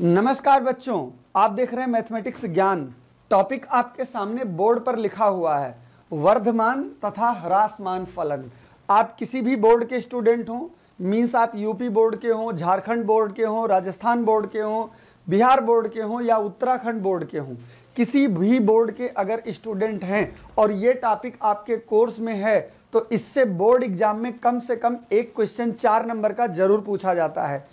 नमस्कार बच्चों आप देख रहे हैं मैथमेटिक्स ज्ञान टॉपिक आपके सामने बोर्ड पर लिखा हुआ है वर्धमान तथा ह्रासमान फलन आप किसी भी बोर्ड के स्टूडेंट हों मीन्स आप यूपी बोर्ड के हों झारखंड बोर्ड के हों राजस्थान बोर्ड के हों बिहार बोर्ड के हों या उत्तराखंड बोर्ड के हों किसी भी बोर्ड के अगर स्टूडेंट हैं और ये टॉपिक आपके कोर्स में है तो इससे बोर्ड एग्जाम में कम से कम एक क्वेश्चन चार नंबर का जरूर पूछा जाता है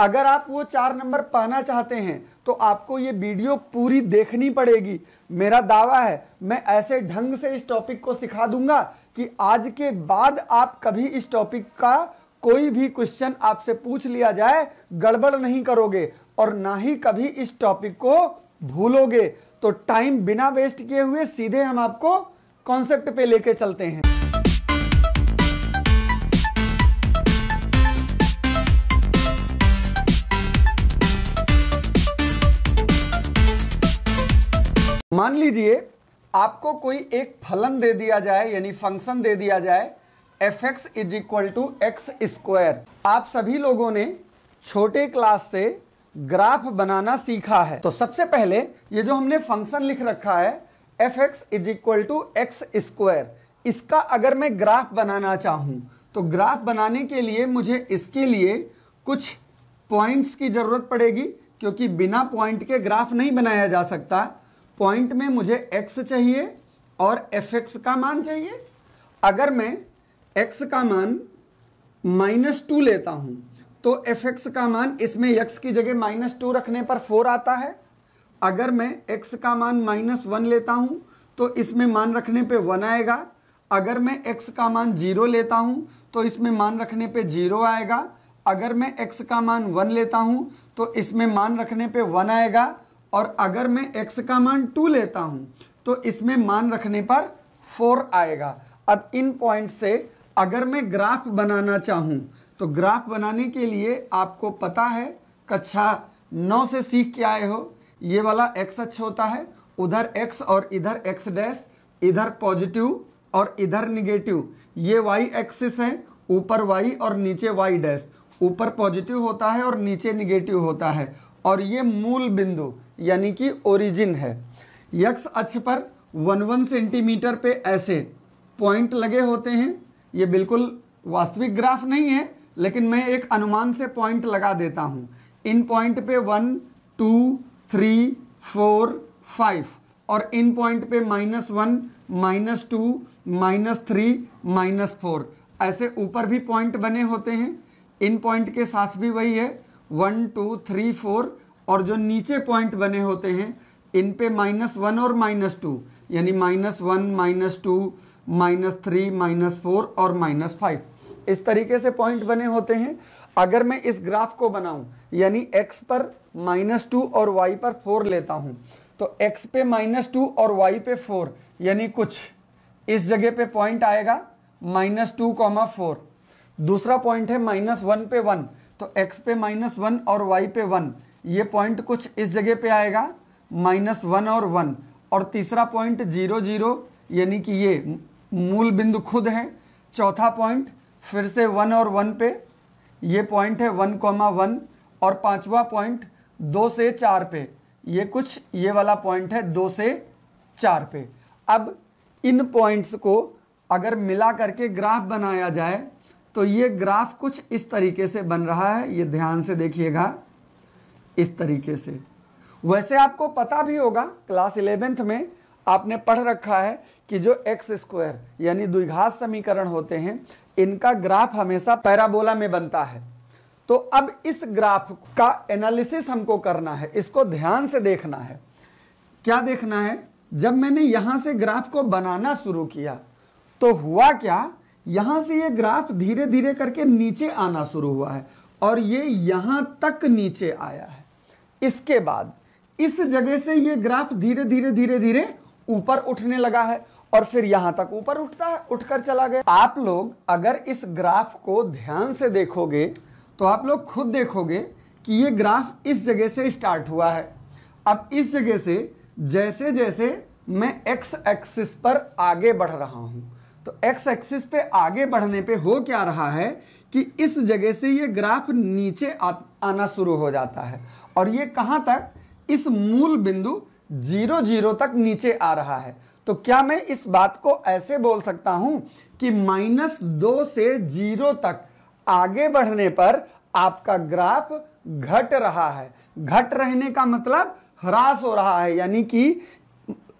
अगर आप वो चार नंबर पाना चाहते हैं तो आपको ये वीडियो पूरी देखनी पड़ेगी मेरा दावा है मैं ऐसे ढंग से इस टॉपिक को सिखा दूंगा कि आज के बाद आप कभी इस टॉपिक का कोई भी क्वेश्चन आपसे पूछ लिया जाए गड़बड़ नहीं करोगे और ना ही कभी इस टॉपिक को भूलोगे तो टाइम बिना वेस्ट किए हुए सीधे हम आपको कॉन्सेप्ट पे लेके चलते हैं मान लीजिए आपको कोई एक फलन दे दिया जाए यानी फंक्शन दे दिया जाए F X is equal to X square आप सभी लोगों ने छोटे क्लास से ग्राफ बनाना सीखा है तो सबसे पहले ये जो हमने फंक्शन लिख रखा है F X is equal to X square इसका अगर मैं ग्राफ बनाना चाहूं तो ग्राफ बनाने के लिए मुझे इसके लिए कुछ पॉइंट्स की ज़रूरत पड़ेगी क्योंकि बिना पॉइंट के ग्राफ नहीं बनाया जा सकता पॉइंट में मुझे एक्स चाहिए और एफ एक्स का मान चाहिए अगर मैं एक्स का मान माइनस टू लेता हूं तो एफ एक्स का मान इसमें एक्स की जगह माइनस टू रखने पर फोर आता है अगर मैं एक्स का मान माइनस वन लेता हूं तो इसमें मान रखने पे वन आएगा अगर मैं एक्स का मान जीरो लेता हूं तो इसमें मान रखने पे जीरो आएगा अगर मैं एक्स का मान वन लेता हूं तो इसमें मान रखने पे वन आएगा और अगर मैं एक्स का मान टू लेता हूं तो इसमें मान रखने पर फोर आएगा अब इन पॉइंट से अगर मैं ग्राफ बनाना चाहूं तो ग्राफ बनाने के लिए आपको पता है कक्षा नौ से सीख के आए हो ये वाला एक्स अच्छ होता है उधर एक्स और इधर एक्स डैश इधर पॉजिटिव और इधर निगेटिव ये वाई एक्सिस है ऊपर वाई और नीचे वाई डैश ऊपर पॉजिटिव होता है और नीचे निगेटिव होता है और ये मूल बिंदु यानी कि ओरिजिन है यक्स अक्ष पर वन वन सेंटीमीटर पे ऐसे पॉइंट लगे होते हैं ये बिल्कुल वास्तविक ग्राफ नहीं है लेकिन मैं एक अनुमान से पॉइंट लगा देता हूँ इन पॉइंट पे one two three four five और इन पॉइंट पे minus one minus two minus three minus four ऐसे ऊपर भी पॉइंट बने होते हैं इन पॉइंट के साथ भी वही है वन टू थ्री फोर और जो नीचे पॉइंट बने होते हैं इन पे माइनस वन और माइनस टू यानी minus one minus two minus three minus four और माइनस फाइव इस तरीके से पॉइंट बने होते हैं अगर मैं इस ग्राफ को बनाऊं यानी एक्स पर माइनस टू और वाई पर फोर लेता हूं तो एक्स पे माइनस टू और वाई पे फोर यानी कुछ इस जगह पे पॉइंट आएगा माइनस टू कॉमा फोर दूसरा पॉइंट है माइनस वन पे वन तो एक्स पे माइनस वन और वाई पे वन ये पॉइंट कुछ इस जगह पे आएगा माइनस वन और वन और तीसरा पॉइंट जीरो जीरो यानी कि ये मूल बिंदु खुद है चौथा पॉइंट फिर से वन और वन पे ये पॉइंट है वन कॉमा वन और पांचवा पॉइंट दो से चार पे ये कुछ ये वाला पॉइंट है दो से चार पे अब इन पॉइंट्स को अगर मिला करके ग्राफ बनाया जाए तो ये ग्राफ कुछ इस तरीके से बन रहा है ये ध्यान से देखिएगा इस तरीके से वैसे आपको पता भी होगा क्लास इलेवेंथ में आपने पढ़ रखा है कि जो एक्स स्क्वायर यानी द्विघात समीकरण होते हैं इनका ग्राफ हमेशा पैराबोला में बनता है तो अब इस ग्राफ का एनालिसिस हमको करना है इसको ध्यान से देखना है क्या देखना है जब मैंने यहां से ग्राफ को बनाना शुरू किया तो हुआ क्या यहां से ये यह ग्राफ धीरे धीरे करके नीचे आना शुरू हुआ है और ये यहां तक नीचे आया है इसके बाद इस जगह से ये ग्राफ धीरे धीरे धीरे धीरे ऊपर उठने लगा है और फिर यहां तक ऊपर उठता है उठकर चला गया आप लोग अगर इस ग्राफ को ध्यान से देखोगे तो आप लोग खुद देखोगे कि ये ग्राफ इस जगह से स्टार्ट हुआ है अब इस जगह से जैसे जैसे मैं एक्स एक्सिस पर आगे बढ़ रहा हूं तो एक्स एक्सिस पे आगे बढ़ने पे हो क्या रहा है कि इस जगह से ये ग्राफ नीचे आ, आना शुरू हो जाता है और ये कहाँ तक इस मूल बिंदु जीरो जीरो तक नीचे आ रहा है तो क्या मैं इस बात को ऐसे बोल सकता हूं कि माइनस दो से जीरो तक आगे बढ़ने पर आपका ग्राफ घट रहा है घट रहने का मतलब ह्रास हो रहा है यानी कि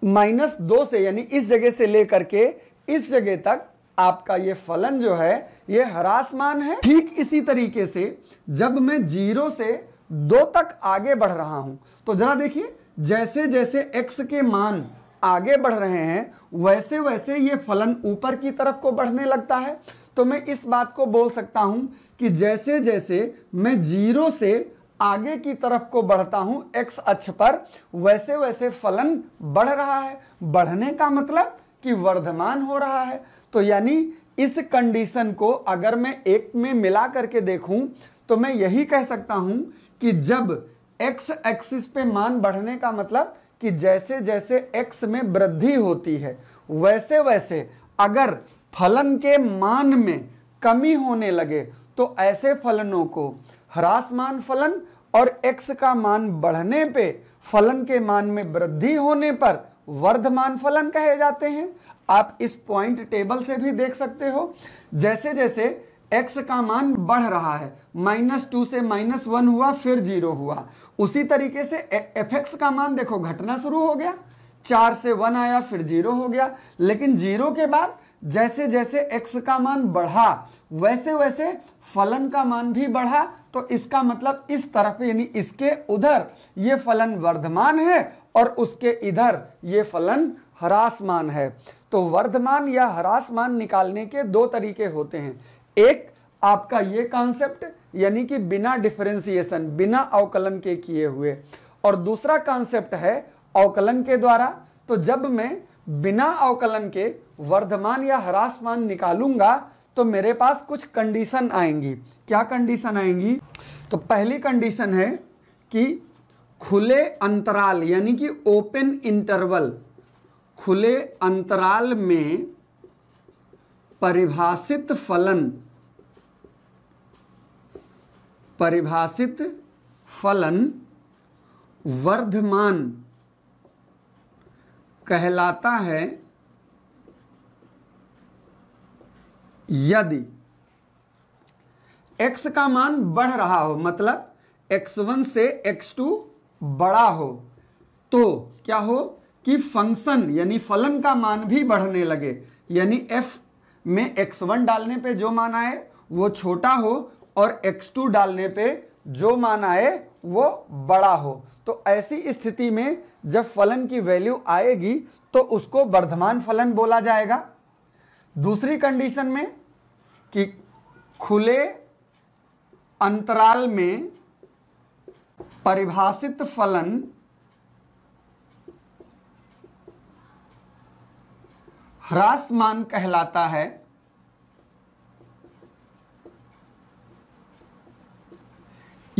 माइनस दो से यानी इस जगह से लेकर के इस जगह तक आपका ये फलन जो है ये हरासमान है ठीक इसी तरीके से जब मैं जीरो से दो तक आगे बढ़ रहा हूं तो जरा देखिए जैसे जैसे एक्स के मान आगे बढ़ रहे हैं वैसे वैसे ये फलन ऊपर की तरफ को बढ़ने लगता है तो मैं इस बात को बोल सकता हूं कि जैसे जैसे मैं जीरो से आगे की तरफ को बढ़ता हूं एक्स अक्ष पर वैसे वैसे फलन बढ़ रहा है बढ़ने का मतलब कि वर्धमान हो रहा है तो यानी इस कंडीशन को अगर मैं एक में मिला करके देखूं तो मैं यही कह सकता हूं कि जब एक्स एक्सिस पे मान बढ़ने का मतलब कि जैसे जैसे एक्स में वृद्धि होती है वैसे वैसे अगर फलन के मान में कमी होने लगे तो ऐसे फलनों को ह्रासमान फलन और एक्स का मान बढ़ने पे फलन के मान में वृद्धि होने पर वर्धमान फलन कहे जाते हैं आप इस पॉइंट टेबल से भी देख सकते हो जैसे जैसे एक्स का मान बढ़ रहा है माइनस टू से माइनस वन हुआ फिर जीरो हुआ उसी तरीके से एफ एक्स का मान देखो घटना शुरू हो गया चार से वन आया फिर जीरो हो गया लेकिन जीरो के बाद जैसे जैसे x का मान बढ़ा वैसे वैसे फलन का मान भी बढ़ा तो इसका मतलब इस तरफ यानी इसके उधर ये फलन वर्धमान है और उसके इधर ये फलन ह्रासमान है तो वर्धमान या हरासमान निकालने के दो तरीके होते हैं एक आपका ये कॉन्सेप्ट यानी कि बिना डिफरेंसिएशन बिना अवकलन के किए हुए और दूसरा कॉन्सेप्ट है अवकलन के द्वारा तो जब मैं बिना अवकलन के वर्धमान या हरासमान निकालूंगा तो मेरे पास कुछ कंडीशन आएंगी क्या कंडीशन आएंगी तो पहली कंडीशन है कि खुले अंतराल यानी कि ओपन इंटरवल खुले अंतराल में परिभाषित फलन परिभाषित फलन वर्धमान कहलाता है यदि x का मान बढ़ रहा हो मतलब x1 से x2 बड़ा हो तो क्या हो कि फंक्शन यानी फलन का मान भी बढ़ने लगे यानी एफ में एक्स वन डालने पे जो मान आए वो छोटा हो और एक्स टू डालने पे जो मान आए वो बड़ा हो तो ऐसी स्थिति में जब फलन की वैल्यू आएगी तो उसको वर्धमान फलन बोला जाएगा दूसरी कंडीशन में कि खुले अंतराल में परिभाषित फलन ह्रासमान कहलाता है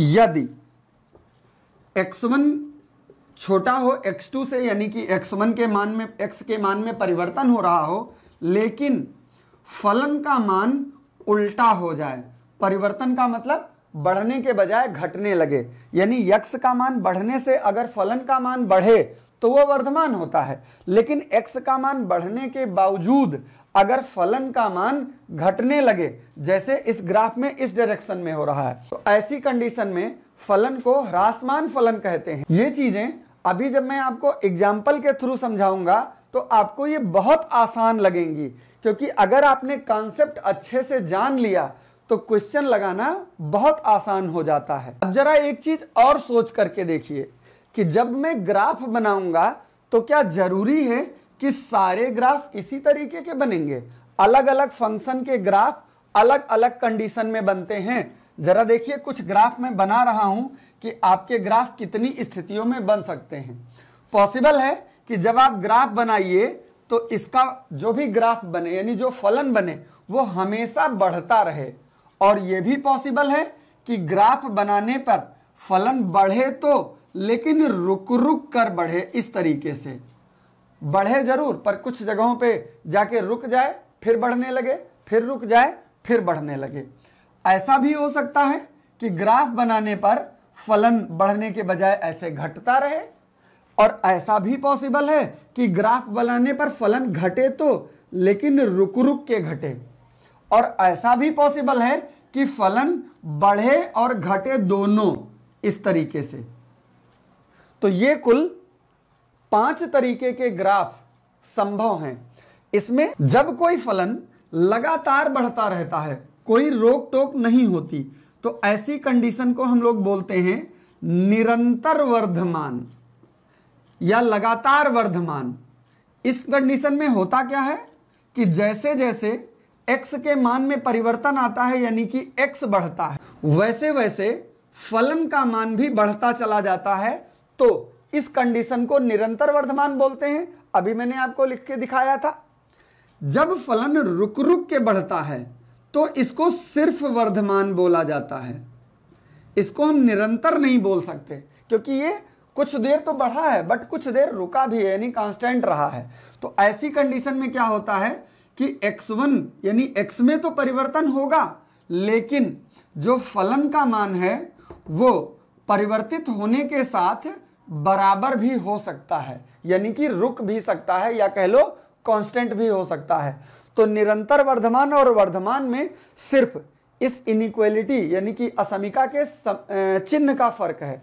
यदि x1 छोटा हो x2 से यानी कि x1 के मान में x के मान में परिवर्तन हो रहा हो लेकिन फलन का मान उल्टा हो जाए परिवर्तन का मतलब बढ़ने के बजाय घटने लगे यानी यक्ष का मान बढ़ने से अगर फलन का मान बढ़े तो वह वर्धमान होता है लेकिन एक्स का मान बढ़ने के बावजूद अगर फलन का मान घटने लगे जैसे इस ग्राफ में इस डायरेक्शन में हो रहा है तो ऐसी कंडीशन में फलन को ह्रासमान फलन कहते हैं ये चीजें अभी जब मैं आपको एग्जाम्पल के थ्रू समझाऊंगा तो आपको ये बहुत आसान लगेंगी क्योंकि अगर आपने कॉन्सेप्ट अच्छे से जान लिया तो क्वेश्चन लगाना बहुत आसान हो जाता है अब जरा एक चीज और सोच करके देखिए कि जब मैं ग्राफ बनाऊंगा तो क्या जरूरी है कि सारे ग्राफ इसी तरीके के बनेंगे अलग अलग फंक्शन के ग्राफ अलग अलग कंडीशन में बनते हैं जरा देखिए कुछ ग्राफ में बना रहा हूं कि आपके ग्राफ कितनी स्थितियों में बन सकते हैं पॉसिबल है कि जब आप ग्राफ बनाइए तो इसका जो भी ग्राफ बने यानी जो फलन बने वो हमेशा बढ़ता रहे और ये भी पॉसिबल है कि ग्राफ बनाने पर फलन बढ़े तो लेकिन रुक रुक कर बढ़े इस तरीके से बढ़े जरूर पर कुछ जगहों पे जाके रुक जाए फिर बढ़ने लगे फिर रुक जाए फिर बढ़ने लगे ऐसा भी हो सकता है कि ग्राफ बनाने पर फलन बढ़ने के बजाय ऐसे घटता रहे और ऐसा भी पॉसिबल है कि ग्राफ बनाने पर फलन घटे तो लेकिन रुक रुक के घटे और ऐसा भी पॉसिबल है कि फलन बढ़े और घटे दोनों इस तरीके से तो ये कुल पांच तरीके के ग्राफ संभव हैं इसमें जब कोई फलन लगातार बढ़ता रहता है कोई रोक टोक नहीं होती तो ऐसी कंडीशन को हम लोग बोलते हैं निरंतर वर्धमान या लगातार वर्धमान इस कंडीशन में होता क्या है कि जैसे जैसे x के मान में परिवर्तन आता है यानी कि x बढ़ता है वैसे वैसे फलन का मान भी बढ़ता चला जाता है तो इस कंडीशन को निरंतर वर्धमान बोलते हैं अभी मैंने आपको लिख के दिखाया था जब फलन रुक रुक के बढ़ता है तो इसको सिर्फ वर्धमान बोला जाता है इसको हम निरंतर नहीं बोल सकते क्योंकि ये कुछ देर तो बढ़ा है बट कुछ देर रुका भी है यानी कांस्टेंट रहा है तो ऐसी कंडीशन में क्या होता है कि x1 यानी x में तो परिवर्तन होगा लेकिन जो फलन का मान है वो परिवर्तित होने के साथ बराबर भी हो सकता है यानी कि रुक भी सकता है या कह लो कॉन्स्टेंट भी हो सकता है तो निरंतर वर्धमान और वर्धमान में सिर्फ इस इनिक्वेलिटी यानी कि असमिका के चिन्ह का फर्क है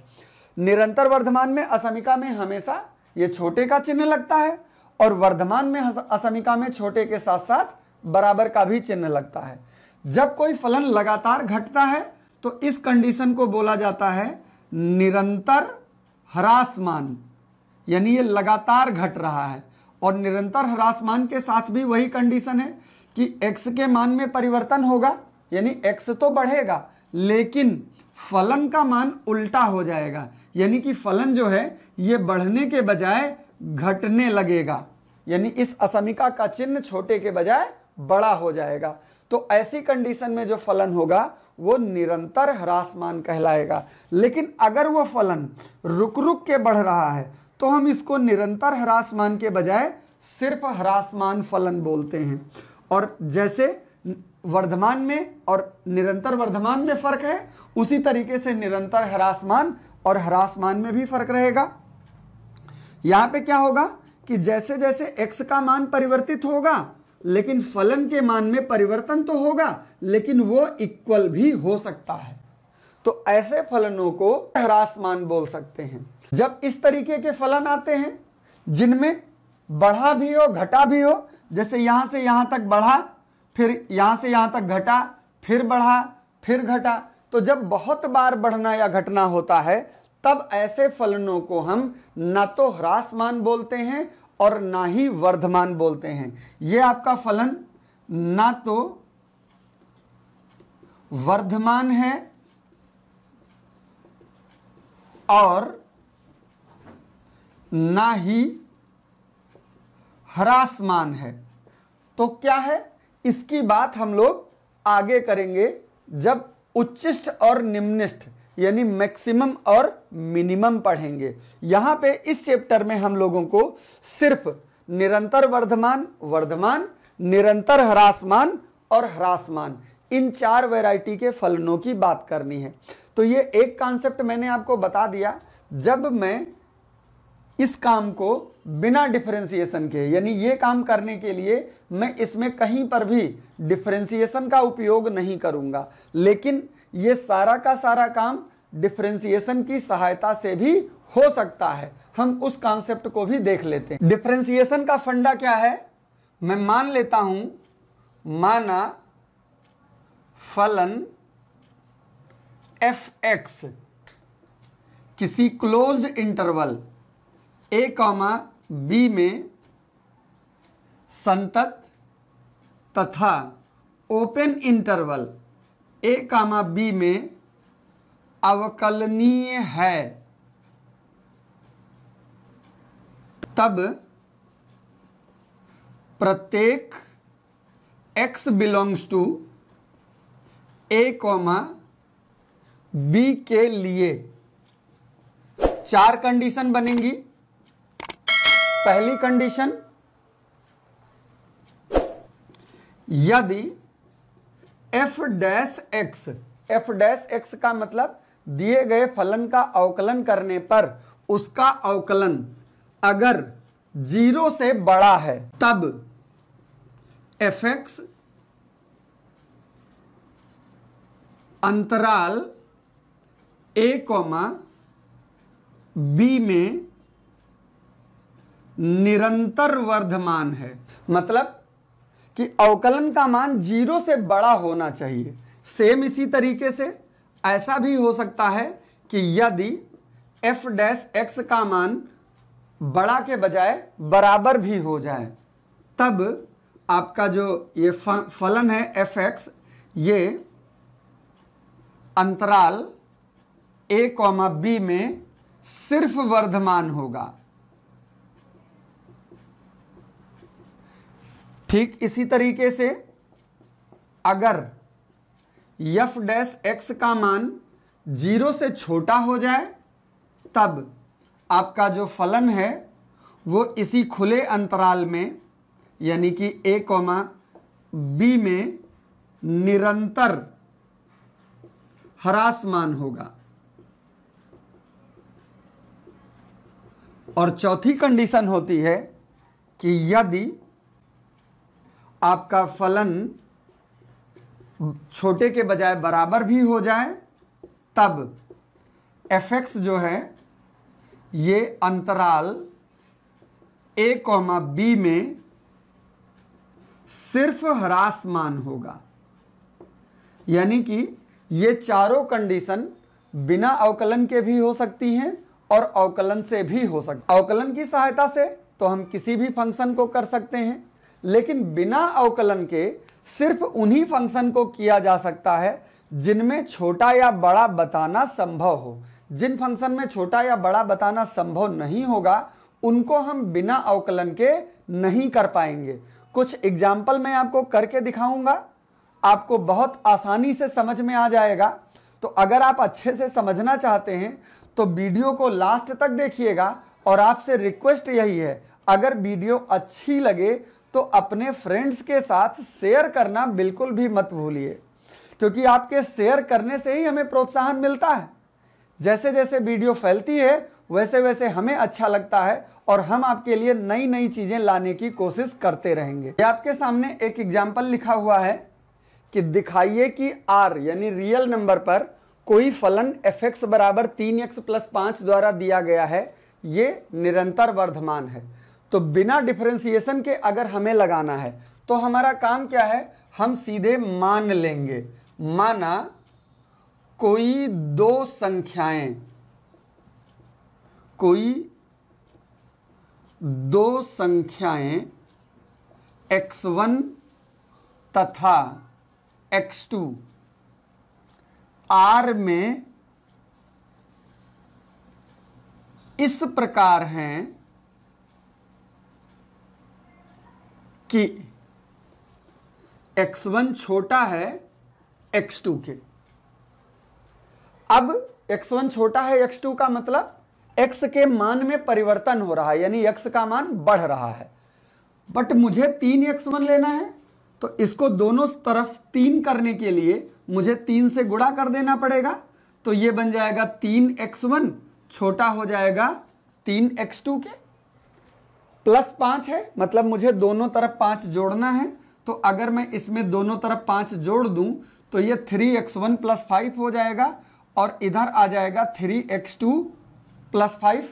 निरंतर वर्धमान में असमिका में हमेशा ये छोटे का चिन्ह लगता है और वर्धमान में असमिका में छोटे के साथ साथ बराबर का भी चिन्ह लगता है जब कोई फलन लगातार घटता है तो इस कंडीशन को बोला जाता है निरंतर ह्रासमान यानी ये लगातार घट रहा है और निरंतर ह्रासमान के साथ भी वही कंडीशन है कि x के मान में परिवर्तन होगा यानी x तो बढ़ेगा लेकिन फलन का मान उल्टा हो जाएगा यानी कि फलन जो है ये बढ़ने के बजाय घटने लगेगा यानी इस असमिका का चिन्ह छोटे के बजाय बड़ा हो जाएगा तो ऐसी कंडीशन में जो फलन होगा वो निरंतर ह्रासमान कहलाएगा लेकिन अगर वो फलन रुक रुक के बढ़ रहा है तो हम इसको निरंतर ह्रासमान के बजाय सिर्फ ह्रासमान फलन बोलते हैं और जैसे वर्धमान में और निरंतर वर्धमान में फर्क है उसी तरीके से निरंतर ह्रासमान और ह्रासमान में भी फर्क रहेगा यहां पे क्या होगा कि जैसे जैसे एक्स का मान परिवर्तित होगा लेकिन फलन के मान में परिवर्तन तो होगा लेकिन वो इक्वल भी हो सकता है तो ऐसे फलनों को ह्रासमान बोल सकते हैं जब इस तरीके के फलन आते हैं जिनमें बढ़ा भी हो घटा भी हो जैसे यहां से यहां तक बढ़ा फिर यहां से यहां तक घटा फिर बढ़ा फिर घटा तो जब बहुत बार बढ़ना या घटना होता है तब ऐसे फलनों को हम न तो ह्रासमान बोलते हैं और ना ही वर्धमान बोलते हैं ये आपका फलन ना तो वर्धमान है और ना ही हरासमान है तो क्या है इसकी बात हम लोग आगे करेंगे जब उच्चिष्ट और निम्निष्ठ यानी मैक्सिमम और मिनिमम पढ़ेंगे यहां पे इस चैप्टर में हम लोगों को सिर्फ निरंतर वर्धमान वर्धमान निरंतर हरासमान और हरासमान इन चार वैरायटी के फलनों की बात करनी है तो ये एक कॉन्सेप्ट मैंने आपको बता दिया जब मैं इस काम को बिना डिफरेंशिएशन के यानी ये काम करने के लिए मैं इसमें कहीं पर भी डिफरेंशिएशन का उपयोग नहीं करूंगा लेकिन ये सारा का सारा काम डिफ्रेंसिएशन की सहायता से भी हो सकता है हम उस कॉन्सेप्ट को भी देख लेते हैं डिफ्रेंसिएशन का फंडा क्या है मैं मान लेता हूं माना फलन एफ एक्स किसी closed interval A comma B में संतत तथा open interval A comma B में अवकलनीय है तब प्रत्येक x belongs to A comma B के लिए चार कंडीशन बनेंगी पहली कंडीशन यदि f dash x f dash x का मतलब दिए गए फलन का अवकलन करने पर उसका अवकलन अगर जीरो से बड़ा है तब एफ एक्स अंतराल ए कॉमा बी में निरंतर वर्धमान है मतलब कि अवकलन का मान जीरो से बड़ा होना चाहिए सेम इसी तरीके से ऐसा भी हो सकता है कि यदि एफ डैश एक्स का मान बड़ा के बजाय बराबर भी हो जाए तब आपका जो ये फलन है एफ एक्स ये अंतराल ए कॉमा बी में सिर्फ वर्धमान होगा ठीक इसी तरीके से अगर यफ डैश एक्स का मान जीरो से छोटा हो जाए तब आपका जो फलन है वो इसी खुले अंतराल में यानी कि ए कोमा बी में निरंतर हरासमान होगा और चौथी कंडीशन होती है कि यदि आपका फलन छोटे के बजाय बराबर भी हो जाए तब एफ एक्स जो है ये अंतराल ए कौमा बी में सिर्फ ह्रासमान होगा यानी कि ये चारों कंडीशन बिना अवकलन के भी हो सकती हैं और अवकलन से भी हो सकती अवकलन की सहायता से तो हम किसी भी फंक्शन को कर सकते हैं लेकिन बिना अवकलन के सिर्फ उन्हीं फंक्शन को किया जा सकता है जिनमें छोटा या बड़ा बताना संभव हो जिन फंक्शन में छोटा या बड़ा बताना संभव नहीं होगा उनको हम बिना अवकलन के नहीं कर पाएंगे कुछ एग्जाम्पल मैं आपको करके दिखाऊंगा आपको बहुत आसानी से समझ में आ जाएगा तो अगर आप अच्छे से समझना चाहते हैं तो वीडियो को लास्ट तक देखिएगा और आपसे रिक्वेस्ट यही है अगर वीडियो अच्छी लगे तो अपने फ्रेंड्स के साथ शेयर करना बिल्कुल भी मत भूलिए क्योंकि आपके शेयर करने से ही हमें प्रोत्साहन मिलता है जैसे जैसे वीडियो फैलती है वैसे वैसे हमें अच्छा लगता है और हम आपके लिए नई नई चीज़ें लाने की कोशिश करते रहेंगे आपके सामने एक एग्जाम्पल लिखा हुआ है कि दिखाइए कि आर यानी रियल नंबर पर कोई फलन एफ एक्स बराबर तीन एक्स प्लस पांच द्वारा दिया गया है ये निरंतर वर्धमान है तो बिना डिफ्रेंसिएशन के अगर हमें लगाना है तो हमारा काम क्या है हम सीधे मान लेंगे माना कोई दो संख्याएं कोई दो संख्याएं x1 तथा x2 R में इस प्रकार हैं कि x1 छोटा है x2 के अब x1 छोटा है x2 का मतलब x के मान में परिवर्तन हो रहा है यानी x का मान बढ़ रहा है बट मुझे तीन एक्स वन लेना है तो इसको दोनों तरफ तीन करने के लिए मुझे तीन से गुणा कर देना पड़ेगा तो ये बन जाएगा तीन एक्स वन छोटा हो जाएगा तीन एक्स टू के प्लस पांच है मतलब मुझे दोनों तरफ पांच जोड़ना है तो अगर मैं इसमें दोनों तरफ पांच जोड़ दूं तो ये three X one plus five हो जाएगा और इधर आ जाएगा three X two plus five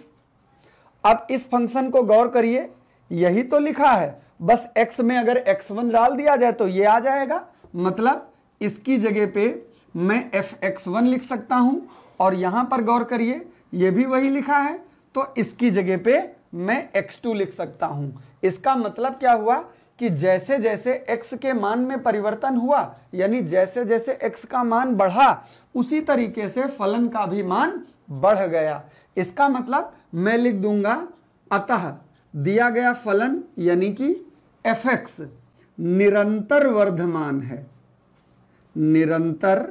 अब इस फंक्शन को गौर करिए यही तो लिखा है बस x में अगर x1 डाल दिया जाए तो ये आ जाएगा मतलब इसकी जगह पे मैं एफ एक्स वन लिख सकता हूं और यहां पर गौर करिए ये भी वही लिखा है तो इसकी जगह पे मैं x2 लिख सकता हूं इसका मतलब क्या हुआ कि जैसे जैसे x के मान में परिवर्तन हुआ यानी जैसे जैसे x का मान बढ़ा उसी तरीके से फलन का भी मान बढ़ गया इसका मतलब मैं लिख दूंगा अतः दिया गया फलन यानी कि एफ निरंतर वर्धमान है निरंतर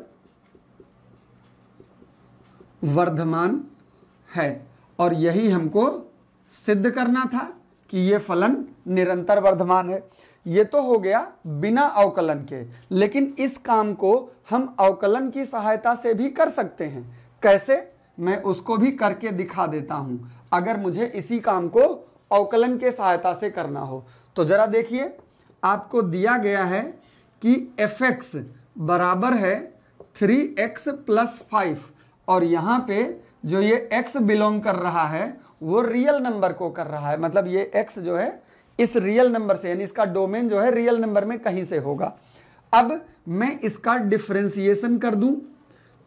वर्धमान है और यही हमको सिद्ध करना था कि यह फलन निरंतर वर्धमान है यह तो हो गया बिना अवकलन के लेकिन इस काम को हम अवकलन की सहायता से भी कर सकते हैं कैसे मैं उसको भी करके दिखा देता हूं अगर मुझे इसी काम को अवकलन के सहायता से करना हो तो जरा देखिए आपको दिया गया है कि एफ एक्स बराबर है थ्री एक्स प्लस फाइव और यहां पे जो ये एक्स बिलोंग कर रहा है वो रियल नंबर को कर रहा है मतलब ये एक्स जो है इस रियल नंबर से यानी इसका डोमेन जो है रियल नंबर में कहीं से होगा अब मैं इसका डिफ्रेंसिएशन कर दूं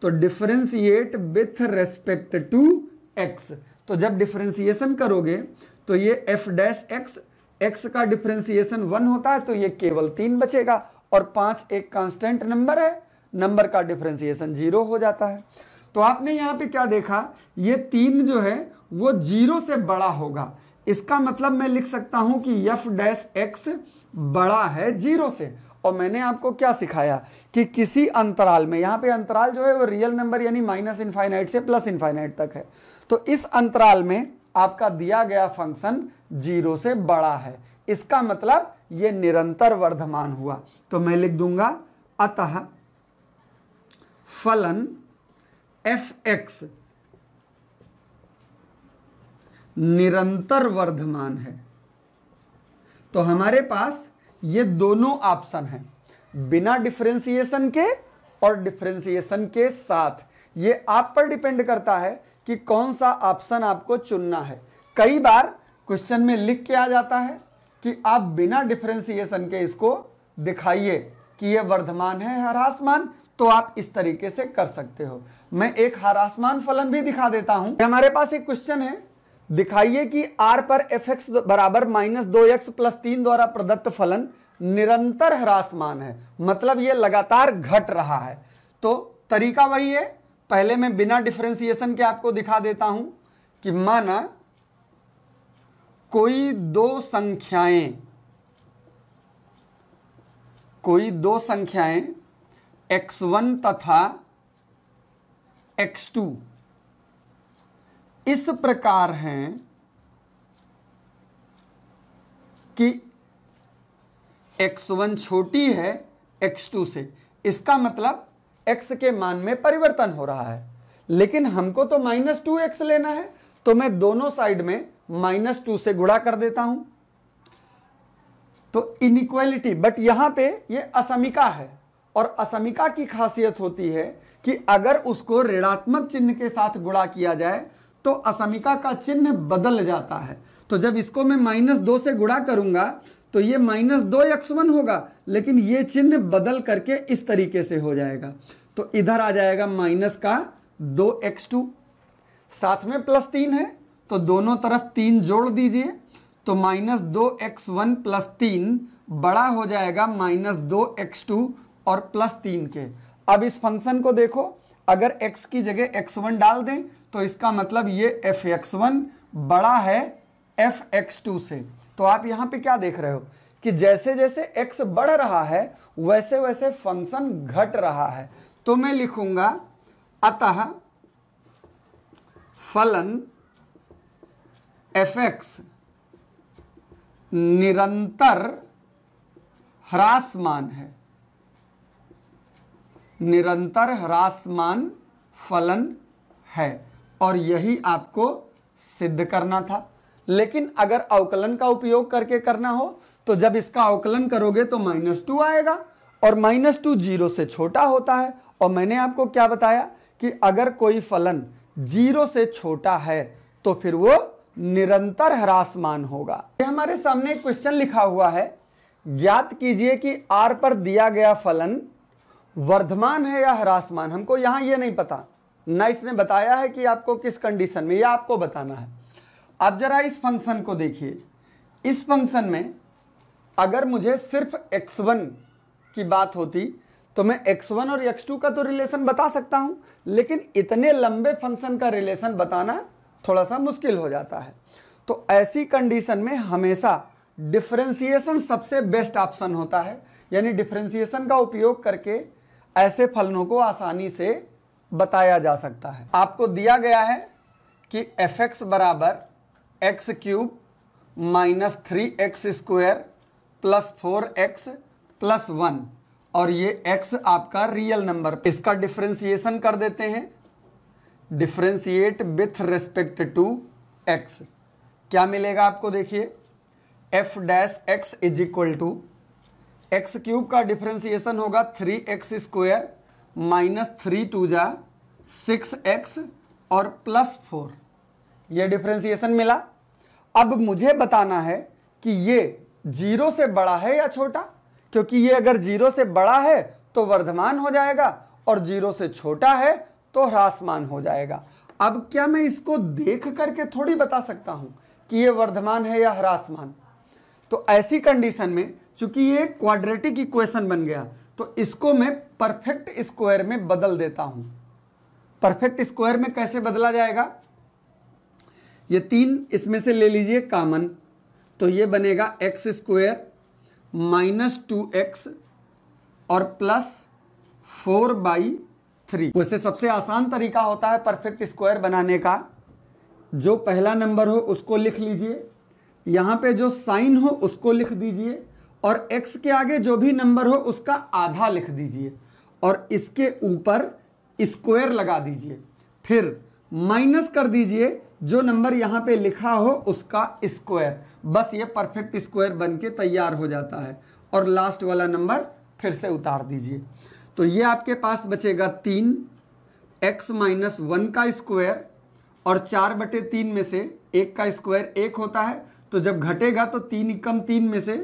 तो differentiate with respect to X तो जब डिफ्रेंसिएशन करोगे तो ये एफ डैश एक्स एक्स का डिफ्रेंसिएशन वन होता है तो ये केवल तीन बचेगा और पांच एक कांस्टेंट नंबर है नंबर का डिफ्रेंसिएशन जीरो हो जाता है तो आपने यहां पे क्या देखा ये तीन जो है वो जीरो से बड़ा होगा इसका मतलब मैं लिख सकता हूं कि यफ डैश एक्स बड़ा है जीरो से और मैंने आपको क्या सिखाया कि किसी अंतराल में यहां पे अंतराल जो है वो रियल नंबर यानी माइनस इनफाइनाइट से प्लस इनफाइनाइट तक है तो इस अंतराल में आपका दिया गया फंक्शन जीरो से बड़ा है इसका मतलब ये निरंतर वर्धमान हुआ तो मैं लिख दूंगा अतः फलन एफ एक्स निरंतर वर्धमान है तो हमारे पास ये दोनों ऑप्शन हैं बिना डिफ्रेंसिएशन के और डिफ्रेंसिएशन के साथ ये आप पर डिपेंड करता है कि कौन सा ऑप्शन आपको चुनना है कई बार क्वेश्चन में लिख के आ जाता है कि आप बिना डिफ्रेंसिएशन के इसको दिखाइए कि ये वर्धमान है हरासमान तो आप इस तरीके से कर सकते हो मैं एक हरासमान फलन भी दिखा देता हूं हमारे पास एक क्वेश्चन है दिखाइए कि आर पर एफ एक्स बराबर माइनस दो एक्स प्लस तीन द्वारा प्रदत्त फलन निरंतर ह्रासमान है मतलब ये लगातार घट रहा है तो तरीका वही है पहले मैं बिना डिफ्रेंसिएशन के आपको दिखा देता हूं कि माना कोई दो संख्याएं कोई दो संख्याएं x1 तथा x2 इस प्रकार हैं कि x1 छोटी है x2 से इसका मतलब x के मान में परिवर्तन हो रहा है लेकिन हमको तो माइनस टू एक्स लेना है तो मैं दोनों साइड में माइनस टू से गुणा कर देता हूं तो इनक्वालिटी बट यहां पे ये असमिका है और असमिका की खासियत होती है कि अगर उसको ऋणात्मक चिन्ह के साथ गुणा किया जाए तो असमिका का चिन्ह बदल जाता है तो जब इसको मैं माइनस दो से गुणा करूंगा तो ये माइनस दो एक्स वन होगा लेकिन ये चिन्ह बदल करके इस तरीके से हो जाएगा तो इधर आ जाएगा माइनस का दो एक्स टू साथ में प्लस तीन है तो दोनों तरफ तीन जोड़ दीजिए तो माइनस दो एक्स वन प्लस तीन बड़ा हो जाएगा माइनस दो एक्स टू और प्लस तीन के अब इस फंक्शन को देखो अगर x की जगह x1 डाल दें तो इसका मतलब ये एफ एक्स वन बड़ा है एफ एक्स टू से तो आप यहां पे क्या देख रहे हो कि जैसे जैसे x बढ़ रहा है वैसे वैसे फंक्शन घट रहा है तो मैं लिखूंगा अतः फलन एफ एक्स निरंतर ह्रासमान है निरंतर ह्रासमान फलन है और यही आपको सिद्ध करना था लेकिन अगर अवकलन का उपयोग करके करना हो तो जब इसका अवकलन करोगे तो माइनस टू आएगा और माइनस टू जीरो से छोटा होता है और मैंने आपको क्या बताया कि अगर कोई फलन जीरो से छोटा है तो फिर वो निरंतर ह्रासमान होगा ये हमारे सामने क्वेश्चन लिखा हुआ है ज्ञात कीजिए कि आर पर दिया गया फलन वर्धमान है या हरासमान हमको यहां यह नहीं पता ना इसने बताया है कि आपको किस कंडीशन में यह आपको बताना है आप जरा इस फंक्शन को देखिए इस फंक्शन में अगर मुझे सिर्फ x1 की बात होती तो मैं x1 और x2 का तो रिलेशन बता सकता हूं लेकिन इतने लंबे फंक्शन का रिलेशन बताना थोड़ा सा मुश्किल हो जाता है तो ऐसी कंडीशन में हमेशा डिफ्रेंसिएशन सबसे बेस्ट ऑप्शन होता है यानी डिफ्रेंसिएशन का उपयोग करके ऐसे फलनों को आसानी से बताया जा सकता है आपको दिया गया है कि एफ एक्स बराबर X cube minus three X square plus four X plus one और ये एक्स आपका रियल नंबर इसका डिफ्रेंसिएशन कर देते हैं differentiate with respect to X क्या मिलेगा आपको देखिए F dash X is equal to X cube का डिफ्रेंसिएशन होगा three X square minus three two जा सिक्स एक्स और प्लस फोर यह डिफ्रेंसिएशन मिला अब मुझे बताना है कि ये जीरो से बड़ा है या छोटा क्योंकि ये अगर जीरो से बड़ा है तो वर्धमान हो जाएगा और जीरो से छोटा है तो ह्रासमान हो जाएगा अब क्या मैं इसको देख करके थोड़ी बता सकता हूं कि ये वर्धमान है या ह्रासमान तो ऐसी कंडीशन में चूंकि ये क्वाड्रेटिक इक्वेशन बन गया तो इसको मैं परफेक्ट स्क्वायर में बदल देता हूं परफेक्ट स्क्वायर में कैसे बदला जाएगा ये तीन इसमें से ले लीजिए कामन तो ये बनेगा X square minus two X और प्लस फोर बाई थ्री वैसे सबसे आसान तरीका होता है परफेक्ट स्क्वायर बनाने का जो पहला नंबर हो उसको लिख लीजिए यहाँ पे जो साइन हो उसको लिख दीजिए और x के आगे जो भी नंबर हो उसका आधा लिख दीजिए और इसके ऊपर स्क्वायर लगा दीजिए फिर माइनस कर दीजिए जो नंबर यहाँ पे लिखा हो उसका स्क्वायर बस ये परफेक्ट स्क्वायर बन के तैयार हो जाता है और लास्ट वाला नंबर फिर से उतार दीजिए तो ये आपके पास बचेगा तीन एक्स माइनस वन का स्क्वायर और चार बटे तीन में से एक का स्क्वायर एक होता है तो जब घटेगा तो तीन कम तीन में से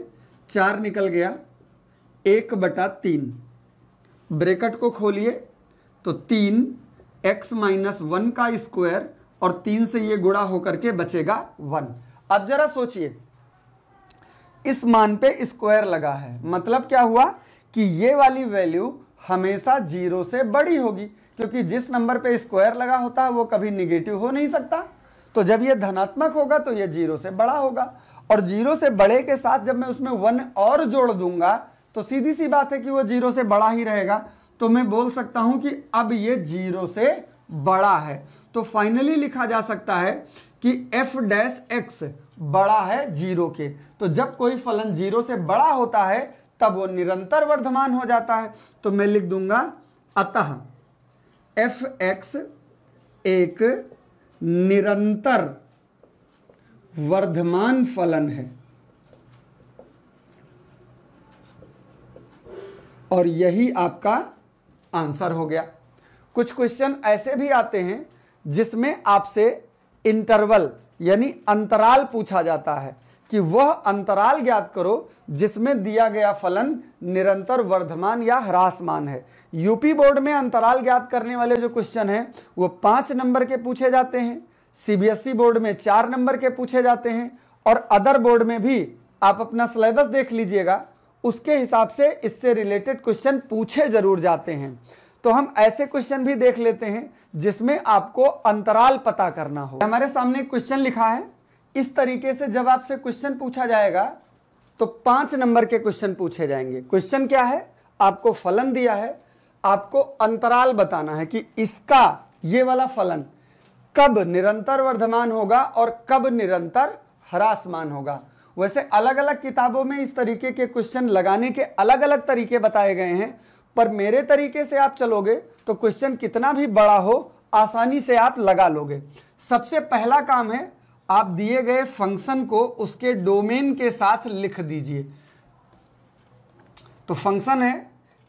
चार निकल गया एक बटा तीन ब्रेकट को खोलिए तो तीन एक्स माइनस वन का स्क्वायर और तीन से ये गुड़ा होकर के बचेगा वन अब जरा सोचिए इस मान पे स्क्वायर लगा है मतलब क्या हुआ कि ये वाली वैल्यू हमेशा जीरो से बड़ी होगी क्योंकि जिस नंबर पे स्क्वायर लगा होता है वो कभी निगेटिव हो नहीं सकता तो जब ये धनात्मक होगा तो ये जीरो से बड़ा होगा और जीरो से बड़े के साथ जब मैं उसमें वन और जोड़ दूंगा तो सीधी सी बात है कि वो जीरो से बड़ा ही रहेगा तो मैं बोल सकता हूं कि अब ये जीरो से बड़ा है तो फाइनली लिखा जा सकता है कि एफ डैश एक्स बड़ा है जीरो के तो जब कोई फलन जीरो से बड़ा होता है तब वो निरंतर वर्धमान हो जाता है तो मैं लिख दूंगा अतः एफ एक्स एक निरंतर वर्धमान फलन है और यही आपका आंसर हो गया कुछ क्वेश्चन ऐसे भी आते हैं जिसमें आपसे इंटरवल यानी अंतराल पूछा जाता है कि वह अंतराल ज्ञात करो जिसमें दिया गया फलन निरंतर वर्धमान या ह्रासमान है यूपी बोर्ड में अंतराल ज्ञात करने वाले जो क्वेश्चन हैं वो पांच नंबर के पूछे जाते हैं सीबीएसई बोर्ड में चार नंबर के पूछे जाते हैं और अदर बोर्ड में भी आप अपना सिलेबस देख लीजिएगा उसके हिसाब से इससे रिलेटेड क्वेश्चन पूछे जरूर जाते हैं तो हम ऐसे क्वेश्चन भी देख लेते हैं जिसमें आपको अंतराल पता करना हो हमारे सामने क्वेश्चन लिखा है इस तरीके से जब आपसे क्वेश्चन पूछा जाएगा तो पांच नंबर के क्वेश्चन पूछे जाएंगे क्वेश्चन क्या है आपको फलन दिया है आपको अंतराल बताना है कि इसका ये वाला फलन कब निरंतर वर्धमान होगा और कब निरंतर हरासमान होगा वैसे अलग अलग किताबों में इस तरीके के क्वेश्चन लगाने के अलग अलग तरीके बताए गए हैं पर मेरे तरीके से आप चलोगे तो क्वेश्चन कितना भी बड़ा हो आसानी से आप लगा लोगे सबसे पहला काम है आप दिए गए फंक्शन को उसके डोमेन के साथ लिख दीजिए तो फंक्शन है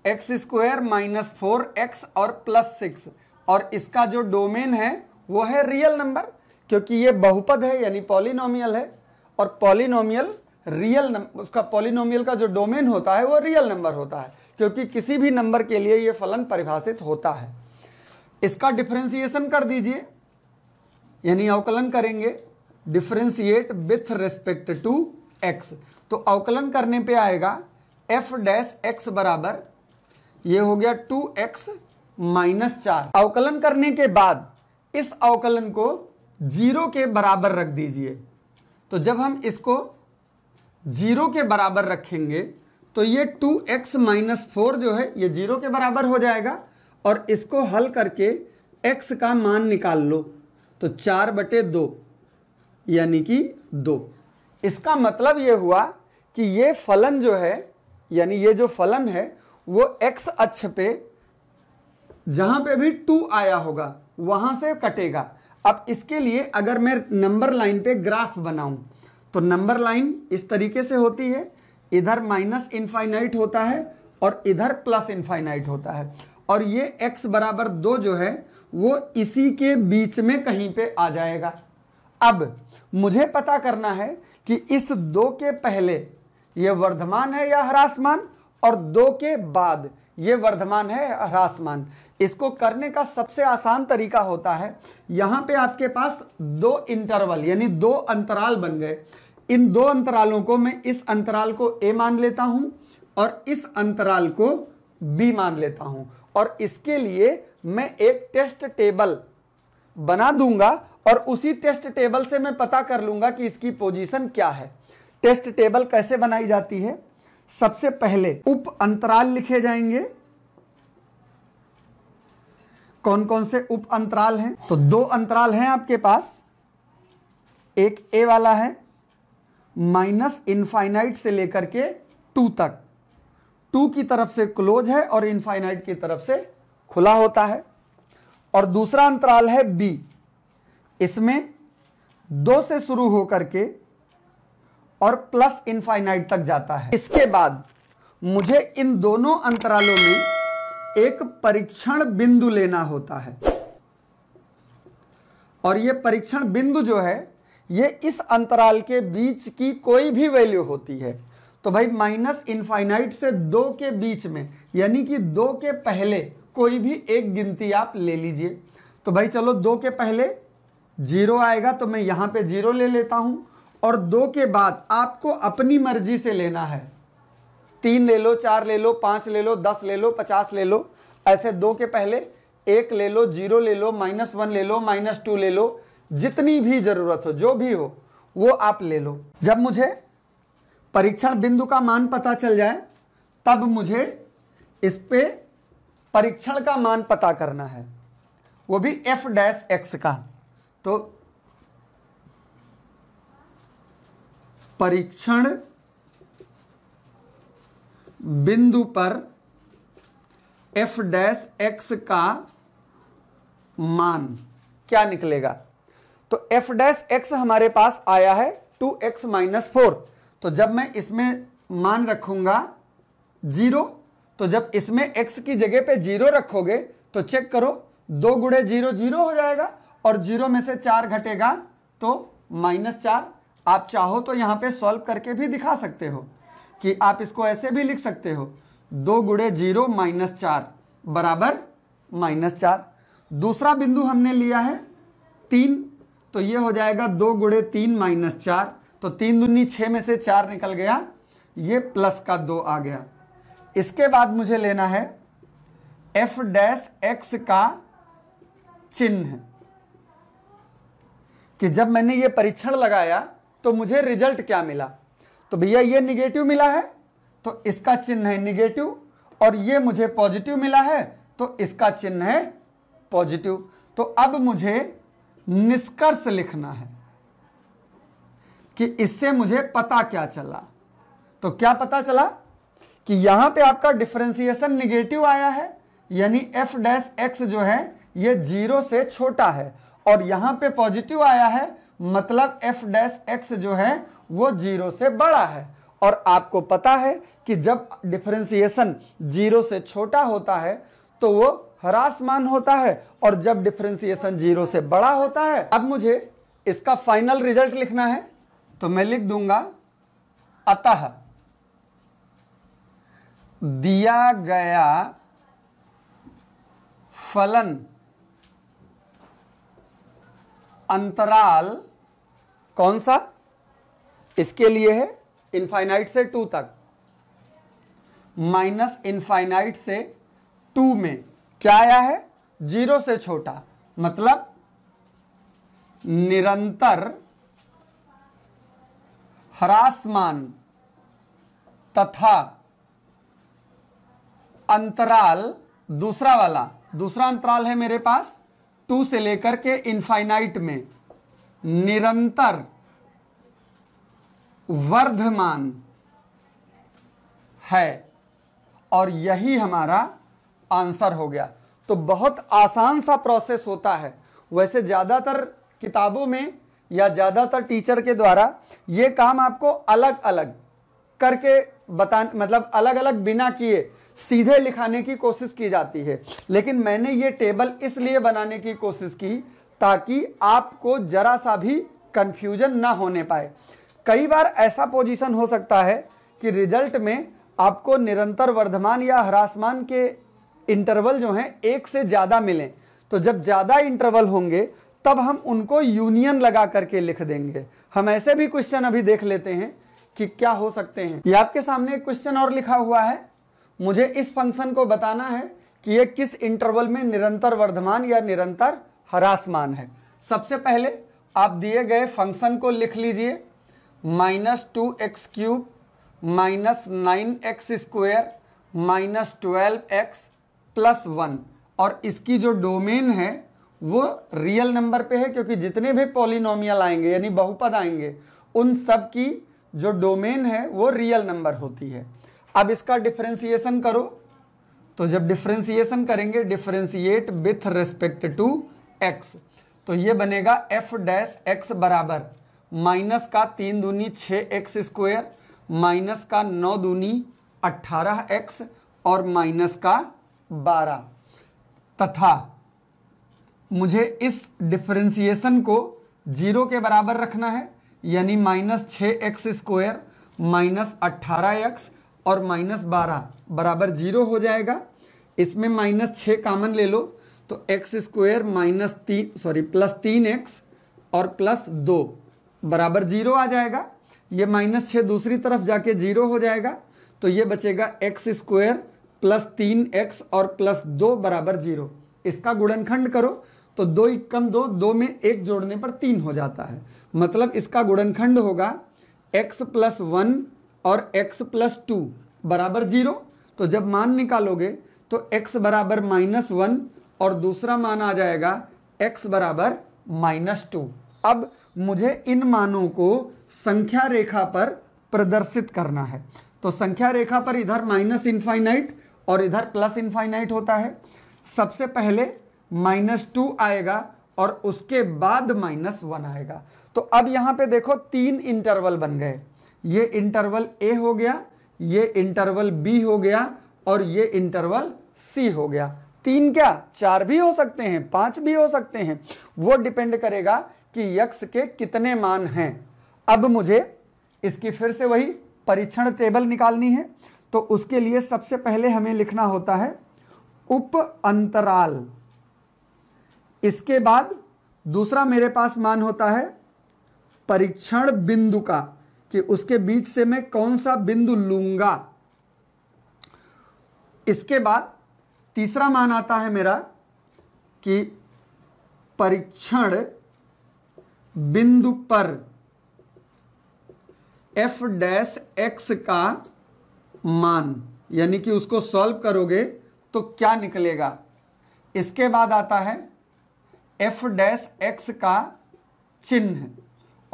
X square minus four X और प्लस सिक्स और इसका जो डोमेन है वो है रियल नंबर क्योंकि ये बहुपद है यानी पॉलिनोमियल है और पॉलिनोमियल रियल नंबर उसका पॉलिनोमियल का जो डोमेन होता है वो रियल नंबर होता है क्योंकि किसी भी नंबर के लिए ये फलन परिभाषित होता है इसका डिफ्रेंसिएशन कर दीजिए यानी अवकलन करेंगे differentiate with respect to X तो अवकलन करने पे आएगा एफ डैश एक्स बराबर ये हो गया टू एक्स माइनस चार अवकलन करने के बाद इस अवकलन को जीरो के बराबर रख दीजिए तो जब हम इसको जीरो के बराबर रखेंगे तो ये टू एक्स माइनस फोर जो है ये जीरो के बराबर हो जाएगा और इसको हल करके एक्स का मान निकाल लो तो चार बटे दो यानी कि दो इसका मतलब ये हुआ कि ये फलन जो है यानी ये जो फलन है वो एक्स अक्ष पे जहाँ पे भी टू आया होगा वहां से कटेगा अब इसके लिए अगर मैं नंबर लाइन पे ग्राफ बनाऊं तो नंबर लाइन इस तरीके से होती है इधर माइनस इनफाइनाइट होता है और इधर प्लस इनफाइनाइट होता है और ये एक्स बराबर दो जो है वो इसी के बीच में कहीं पे आ जाएगा अब मुझे पता करना है कि इस दो के पहले यह वर्धमान है या हरासमान और दो के बाद ये वर्धमान है ह्रासमान इसको करने का सबसे आसान तरीका होता है यहां पे आपके पास दो इंटरवल यानी दो अंतराल बन गए इन दो अंतरालों को मैं इस अंतराल को ए मान लेता हूं और इस अंतराल को बी मान लेता हूं और इसके लिए मैं एक टेस्ट टेबल बना दूंगा और उसी टेस्ट टेबल से मैं पता कर लूंगा कि इसकी पोजीशन क्या है टेस्ट टेबल कैसे बनाई जाती है सबसे पहले उप अंतराल लिखे जाएंगे कौन कौन से उप अंतराल हैं तो दो अंतराल हैं आपके पास एक ए वाला है माइनस इनफाइनाइट से लेकर के टू तक टू की तरफ से क्लोज है और इनफाइनाइट की तरफ से खुला होता है और दूसरा अंतराल है बी इसमें दो से शुरू होकर के और प्लस इनफाइनाइट तक जाता है इसके बाद मुझे इन दोनों अंतरालों में एक परीक्षण बिंदु लेना होता है और यह परीक्षण बिंदु जो है ये इस अंतराल के बीच की कोई भी वैल्यू होती है तो भाई माइनस इन्फाइनाइट से दो के बीच में यानी कि दो के पहले कोई भी एक गिनती आप ले लीजिए तो भाई चलो दो के पहले जीरो आएगा तो मैं यहां पे जीरो ले लेता हूं और दो के बाद आपको अपनी मर्जी से लेना है तीन ले लो चार ले लो पांच ले लो दस ले लो पचास ले लो ऐसे दो के पहले एक ले लो जीरो ले लो माइनस वन ले लो माइनस टू ले लो जितनी भी जरूरत हो जो भी हो वो आप ले लो जब मुझे परीक्षण बिंदु का मान पता चल जाए तब मुझे इस पे परीक्षण का मान पता करना है वो भी एफ डैश एक्स का तो परीक्षण बिंदु पर एफ डैश एक्स का मान क्या निकलेगा तो एफ डैश एक्स हमारे पास आया है टू एक्स माइनस फोर तो जब मैं इसमें मान रखूंगा जीरो तो जब इसमें एक्स की जगह पे जीरो रखोगे तो चेक करो दो गुड़े जीरो जीरो हो जाएगा और जीरो में से चार घटेगा तो माइनस चार आप चाहो तो यहाँ पे सॉल्व करके भी दिखा सकते हो कि आप इसको ऐसे भी लिख सकते हो दो गुड़े जीरो माइनस चार बराबर माइनस चार दूसरा बिंदु हमने लिया है तीन तो ये हो जाएगा दो गुड़े तीन माइनस चार तो तीन दुनी छः में से चार निकल गया ये प्लस का दो आ गया इसके बाद मुझे लेना है एफ डैश एक्स का चिन्ह कि जब मैंने ये परीक्षण लगाया तो मुझे रिजल्ट क्या मिला तो भैया ये निगेटिव मिला है तो इसका चिन्ह है निगेटिव और ये मुझे पॉजिटिव मिला है तो इसका चिन्ह है पॉजिटिव तो अब मुझे निष्कर्ष लिखना है कि इससे मुझे पता क्या चला तो क्या पता चला कि यहां पे आपका डिफ्रेंसिएशन निगेटिव आया है यानी एफ डैश एक्स जो है ये जीरो से छोटा है और यहां पे पॉजिटिव आया है मतलब एफ डैश एक्स जो है वो जीरो से बड़ा है और आपको पता है कि जब डिफ्रेंसिएशन जीरो से छोटा होता है तो वो हरासमान होता है और जब डिफ्रेंसिएशन जीरो से बड़ा होता है अब मुझे इसका फाइनल रिजल्ट लिखना है तो मैं लिख दूंगा अतः दिया गया फलन अंतराल कौन सा इसके लिए है इनफाइनाइट से टू तक माइनस इनफाइनाइट से टू में क्या आया है जीरो से छोटा मतलब निरंतर हरासमान तथा अंतराल दूसरा वाला दूसरा अंतराल है मेरे पास टू से लेकर के इनफाइनाइट में निरंतर वर्धमान है और यही हमारा आंसर हो गया तो बहुत आसान सा प्रोसेस होता है वैसे ज़्यादातर किताबों में या ज़्यादातर टीचर के द्वारा यह काम आपको अलग अलग करके बता मतलब अलग अलग बिना किए सीधे लिखाने की कोशिश की जाती है लेकिन मैंने ये टेबल इसलिए बनाने की कोशिश की ताकि आपको जरा सा भी कंफ्यूजन ना होने पाए कई बार ऐसा पोजीशन हो सकता है कि रिजल्ट में आपको निरंतर वर्धमान या ह्रासमान के इंटरवल जो हैं एक से ज़्यादा मिलें तो जब ज़्यादा इंटरवल होंगे तब हम उनको यूनियन लगा करके लिख देंगे हम ऐसे भी क्वेश्चन अभी देख लेते हैं कि क्या हो सकते हैं ये आपके सामने क्वेश्चन और लिखा हुआ है मुझे इस फंक्शन को बताना है कि यह किस इंटरवल में निरंतर वर्धमान या निरंतर हरासमान है सबसे पहले आप दिए गए फंक्शन को लिख लीजिए minus two X cube minus nine X square minus twelve X plus one और इसकी जो डोमेन है वो रियल नंबर पे है क्योंकि जितने भी पॉलिनोमियल आएंगे यानी बहुपद आएंगे उन सब की जो डोमेन है वो रियल नंबर होती है अब इसका डिफ्रेंसिएशन करो तो जब डिफ्रेंसिएशन करेंगे differentiate with respect to X तो ये बनेगा एफ डैश एक्स बराबर माइनस का तीन दूनी छः एक्स स्क्वेयर माइनस का नौ दूनी अट्ठारह एक्स और माइनस का बारह तथा मुझे इस डिफ्रेंसिएशन को जीरो के बराबर रखना है यानी माइनस छः एक्स स्क्वेयर माइनस अट्ठारह एक्स और माइनस बारह बराबर जीरो हो जाएगा इसमें माइनस छः कामन ले लो तो एक्स स्क्वेयर माइनस तीन सॉरी प्लस तीन एक्स और प्लस दो बराबर जीरो आ जाएगा ये माइनस छः दूसरी तरफ जाके जीरो हो जाएगा तो ये बचेगा एक्स स्क्वेयर प्लस तीन एक्स और प्लस दो बराबर जीरो इसका गुणनखंड करो तो दो इक्कम दो दो में एक जोड़ने पर तीन हो जाता है मतलब इसका गुणनखंड होगा एक्स प्लस वन और x प्लस टू बराबर जीरो तो जब मान निकालोगे तो x बराबर माइनस वन और दूसरा मान आ जाएगा x बराबर माइनस टू अब मुझे इन मानों को संख्या रेखा पर प्रदर्शित करना है तो संख्या रेखा पर इधर माइनस इनफाइनाइट और इधर प्लस इनफाइनाइट होता है सबसे पहले माइनस टू आएगा और उसके बाद माइनस वन आएगा तो अब यहां पे देखो तीन इंटरवल बन गए ये इंटरवल ए हो गया ये इंटरवल बी हो गया और ये इंटरवल सी हो गया तीन क्या चार भी हो सकते हैं पांच भी हो सकते हैं वो डिपेंड करेगा कि यक्स के कितने मान हैं अब मुझे इसकी फिर से वही परीक्षण टेबल निकालनी है तो उसके लिए सबसे पहले हमें लिखना होता है उप अंतराल इसके बाद दूसरा मेरे पास मान होता है परीक्षण बिंदु का कि उसके बीच से मैं कौन सा बिंदु लूंगा इसके बाद तीसरा मान आता है मेरा कि परीक्षण बिंदु पर एफ डैश एक्स का मान यानी कि उसको सॉल्व करोगे तो क्या निकलेगा इसके बाद आता है एफ डैश एक्स का चिन्ह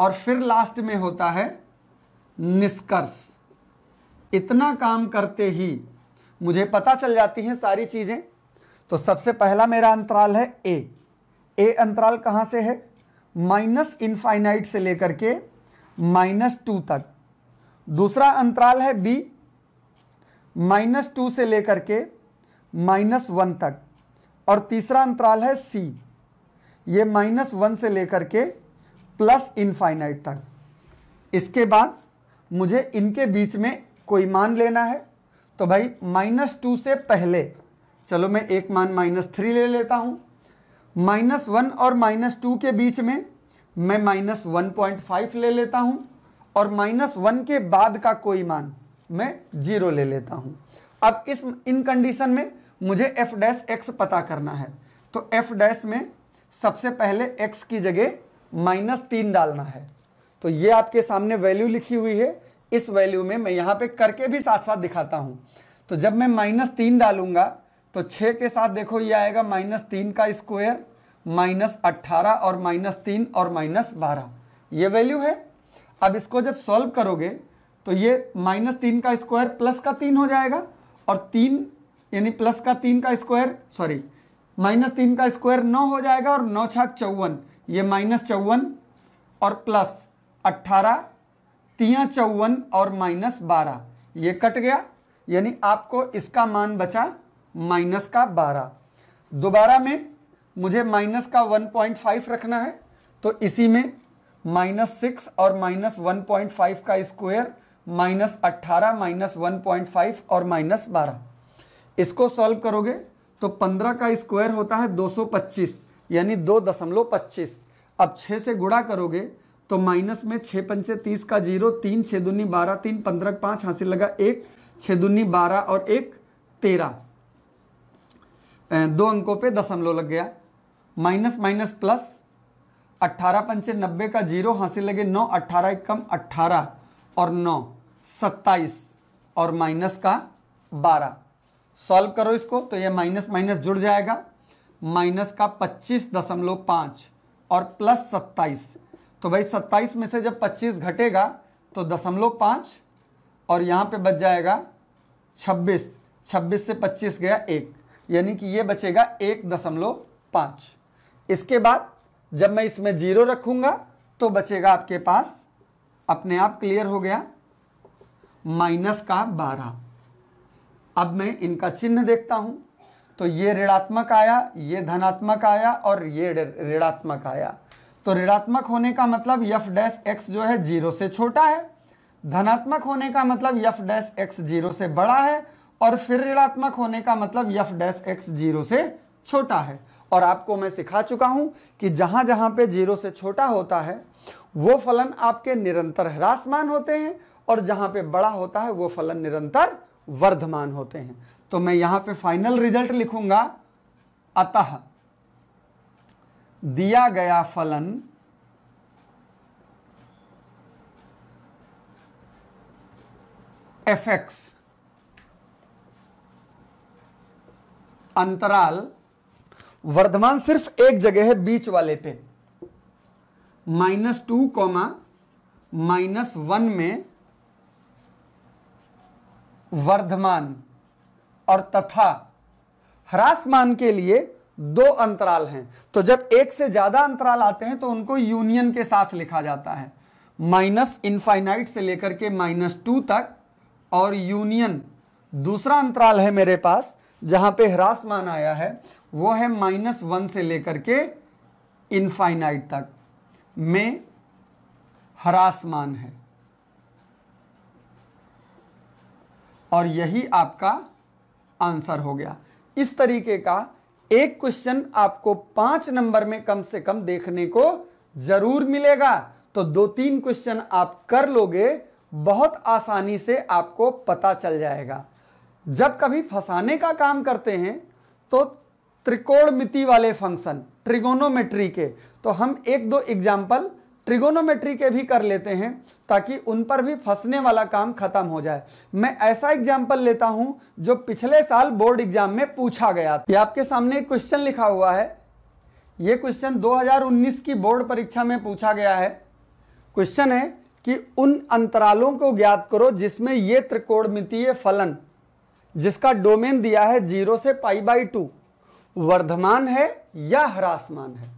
और फिर लास्ट में होता है निष्कर्ष इतना काम करते ही मुझे पता चल जाती हैं सारी चीज़ें तो सबसे पहला मेरा अंतराल है ए ए अंतराल कहाँ से है माइनस इनफाइनाइट से लेकर के माइनस टू तक दूसरा अंतराल है बी माइनस टू से लेकर के माइनस वन तक और तीसरा अंतराल है सी ये माइनस वन से लेकर के प्लस इनफाइनाइट तक इसके बाद मुझे इनके बीच में कोई मान लेना है तो भाई माइनस टू से पहले चलो मैं एक मान माइनस थ्री ले लेता हूँ माइनस वन और माइनस टू के बीच में मैं माइनस वन पॉइंट फाइव ले लेता हूँ और माइनस वन के बाद का कोई मान मैं जीरो ले लेता हूँ अब इस इन कंडीशन में मुझे एफ डैश एक्स पता करना है तो एफ डैश में सबसे पहले एक्स की जगह माइनस तीन डालना है तो ये आपके सामने वैल्यू लिखी हुई है इस वैल्यू में मैं यहां पे करके भी साथ साथ दिखाता हूं तो जब मैं माइनस तीन डालूंगा तो छ के साथ देखो ये आएगा माइनस तीन का स्क्वायर माइनस अट्ठारह और माइनस तीन और माइनस बारह ये वैल्यू है अब इसको जब सॉल्व करोगे तो ये माइनस तीन का स्क्वायर प्लस का तीन हो जाएगा और तीन यानी प्लस का तीन का स्क्वायर सॉरी माइनस तीन का स्क्वायर नौ हो जाएगा और नौ छाक चौवन ये माइनस चौवन और प्लस अट्ठारह तिया चौवन और माइनस बारह ये कट गया यानी आपको इसका मान बचा माइनस का बारह दोबारा में मुझे माइनस का वन पॉइंट फाइव रखना है तो इसी में माइनस सिक्स और माइनस वन पॉइंट फाइव का स्क्वायर माइनस अट्ठारह माइनस वन पॉइंट फाइव और माइनस बारह इसको सॉल्व करोगे तो पंद्रह का स्क्वायर होता है दो सौ पच्चीस यानी दो दशमलव पच्चीस अब छः से गुणा करोगे तो माइनस में छः पंचे तीस का जीरो तीन छः दुनी बारह तीन पंद्रह पाँच हासिल लगा एक छः दुनी बारह और एक तेरह दो अंकों पे दशमलव लग गया माइनस माइनस प्लस अट्ठारह पंचे नब्बे का जीरो हासिल लगे नौ अट्ठारह कम अट्ठारह और नौ सत्ताईस और माइनस का बारह सॉल्व करो इसको तो ये माइनस माइनस जुड़ जाएगा माइनस का पच्चीस दशमलव पाँच और प्लस सत्ताईस तो भाई सत्ताईस में से जब पच्चीस घटेगा तो दशमलव पाँच और यहाँ पे बच जाएगा छब्बीस छब्बीस से पच्चीस गया एक यानी कि ये बचेगा एक दशमलव पाँच इसके बाद जब मैं इसमें जीरो रखूँगा तो बचेगा आपके पास अपने आप क्लियर हो गया माइनस का बारह अब मैं इनका चिन्ह देखता हूँ तो ये ऋणात्मक आया ये धनात्मक आया और ये ऋणात्मक आया तो ऋणात्मक होने का मतलब यफ डैश एक्स जो है जीरो से छोटा है धनात्मक होने का मतलब यफ डैश एक्स जीरो से बड़ा है और फिर ऋणात्मक होने का मतलब यफ डैश एक्स जीरो से छोटा है और आपको मैं सिखा चुका हूं कि जहां जहां पे जीरो से छोटा होता है वो फलन आपके निरंतर ह्रासमान होते हैं और जहां पे बड़ा होता है वो फलन निरंतर वर्धमान होते हैं तो मैं यहां पे फाइनल रिजल्ट लिखूंगा अतः दिया गया फलन एफ एक्स अंतराल वर्धमान सिर्फ एक जगह है बीच वाले पे minus two comma minus one में वर्धमान और तथा ह्रासमान के लिए दो अंतराल हैं तो जब एक से ज्यादा अंतराल आते हैं तो उनको यूनियन के साथ लिखा जाता है माइनस इनफाइनाइट से लेकर के माइनस टू तक और यूनियन दूसरा अंतराल है मेरे पास जहां पे मान आया है वो है माइनस वन से लेकर के इनफाइनाइट तक में हरासमान है और यही आपका आंसर हो गया इस तरीके का एक क्वेश्चन आपको पांच नंबर में कम से कम देखने को जरूर मिलेगा तो दो तीन क्वेश्चन आप कर लोगे बहुत आसानी से आपको पता चल जाएगा जब कभी फंसाने का काम करते हैं तो त्रिकोणमिति वाले फंक्शन ट्रिगोनोमेट्री के तो हम एक दो एग्जाम्पल ट्रिगोनोमेट्री के भी कर लेते हैं ताकि उन पर भी फंसने वाला काम खत्म हो जाए मैं ऐसा एग्जाम्पल लेता हूं जो पिछले साल बोर्ड एग्जाम में पूछा गया था आपके सामने एक क्वेश्चन लिखा हुआ है यह क्वेश्चन 2019 की बोर्ड परीक्षा में पूछा गया है क्वेश्चन है कि उन अंतरालों को ज्ञात करो जिसमें ये त्रिकोणमितीय फलन जिसका डोमेन दिया है जीरो से पाई बाई टू वर्धमान है या ह्रासमान है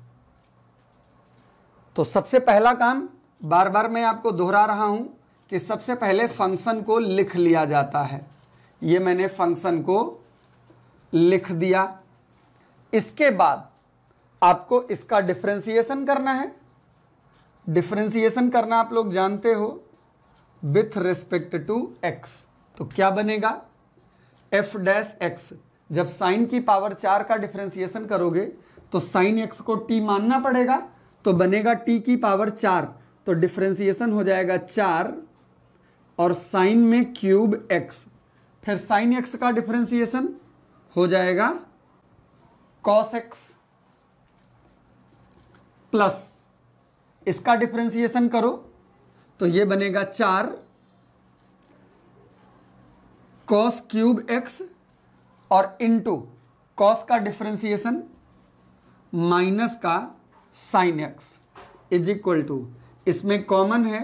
तो सबसे पहला काम बार बार मैं आपको दोहरा रहा हूं कि सबसे पहले फंक्शन को लिख लिया जाता है ये मैंने फंक्शन को लिख दिया इसके बाद आपको इसका डिफ्रेंसिएशन करना है डिफ्रेंसिएशन करना आप लोग जानते हो विथ रिस्पेक्ट टू एक्स तो क्या बनेगा एफ डैश एक्स जब साइन की पावर चार का डिफ्रेंसिएशन करोगे तो साइन एक्स को टी मानना पड़ेगा तो बनेगा टी की पावर चार तो डिफ्रेंसिएशन हो जाएगा चार और साइन में क्यूब एक्स फिर साइन एक्स का डिफ्रेंसिएशन हो जाएगा कॉस एक्स प्लस इसका डिफ्रेंसिएशन करो तो ये बनेगा चार कॉस क्यूब एक्स और इनटू कॉस का डिफ्रेंसिएशन माइनस का sine X is equal to इसमें कॉमन है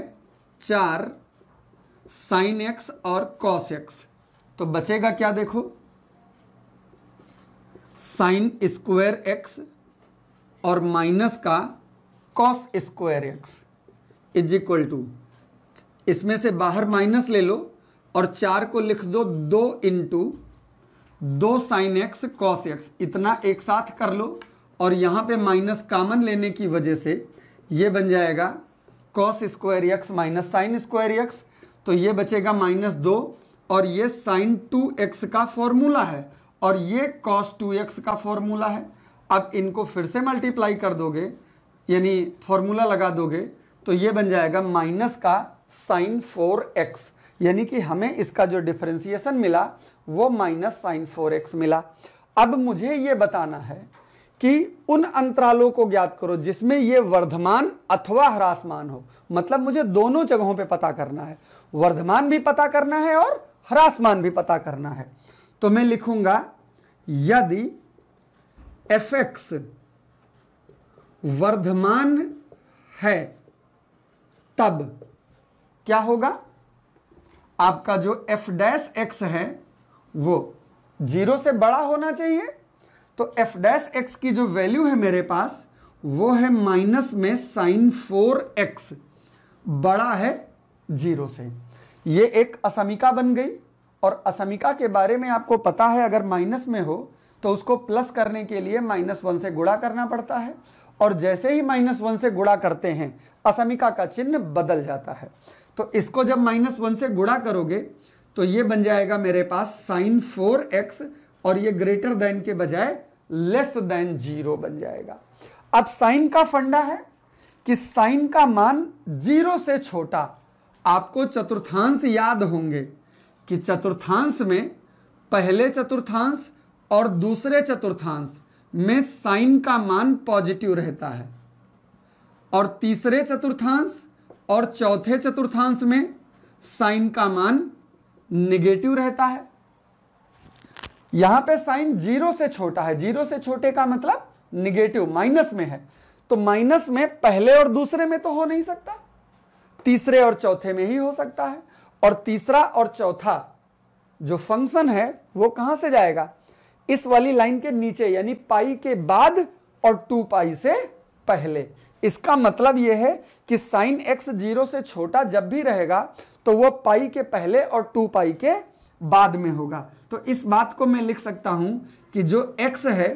चार साइन एक्स और कॉस एक्स तो बचेगा क्या देखो साइन स्क्वायर एक्स और माइनस का cos square X is equal to इसमें से बाहर माइनस ले लो और चार को लिख दो दो इंटू दो साइन एक्स कॉस एक्स इतना एक साथ कर लो और यहाँ पे माइनस कामन लेने की वजह से ये बन जाएगा cos square X minus sine square X तो ये बचेगा माइनस दो और ये साइन टू एक्स का फॉर्मूला है और ये कॉस टू एक्स का फॉर्मूला है अब इनको फिर से मल्टीप्लाई कर दोगे यानी फॉर्मूला लगा दोगे तो ये बन जाएगा माइनस का साइन फोर एक्स यानी कि हमें इसका जो डिफ्रेंसिएशन मिला वो माइनस साइन फोर एक्स मिला अब मुझे ये बताना है कि उन अंतरालों को ज्ञात करो जिसमें यह वर्धमान अथवा ह्रासमान हो मतलब मुझे दोनों जगहों पे पता करना है वर्धमान भी पता करना है और ह्रासमान भी पता करना है तो मैं लिखूंगा यदि एफ एक्स वर्धमान है तब क्या होगा आपका जो एफ डैश एक्स है वो जीरो से बड़ा होना चाहिए तो एफ डैश एक्स की जो वैल्यू है मेरे पास वो है माइनस में साइन फोर एक्स बड़ा है जीरो से ये एक असमिका बन गई और असमिका के बारे में आपको पता है अगर माइनस में हो तो उसको प्लस करने के लिए माइनस वन से गुणा करना पड़ता है और जैसे ही माइनस वन से गुणा करते हैं असमिका का चिन्ह बदल जाता है तो इसको जब माइनस वन से गुणा करोगे तो ये बन जाएगा मेरे पास साइन फोर एक्स और ये ग्रेटर देन के बजाय लेस देन जीरो बन जाएगा अब साइन का फंडा है कि साइन का मान जीरो से छोटा आपको चतुर्थांश याद होंगे कि चतुर्थांश में पहले चतुर्थांश और दूसरे चतुर्थांश में साइन का मान पॉजिटिव रहता है और तीसरे चतुर्थांश और चौथे चतुर्थांश में साइन का मान निगेटिव रहता है यहां पे साइन जीरो से छोटा है जीरो से छोटे का मतलब निगेटिव माइनस में है तो माइनस में पहले और दूसरे में तो हो नहीं सकता तीसरे और चौथे में ही हो सकता है और तीसरा और चौथा जो फंक्शन है वो कहां से जाएगा इस वाली लाइन के नीचे यानी पाई के बाद और टू पाई से पहले इसका मतलब यह है कि साइन एक्स जीरो से छोटा जब भी रहेगा तो वो पाई के पहले और टू पाई के बाद में होगा तो इस बात को मैं लिख सकता हूं कि जो x है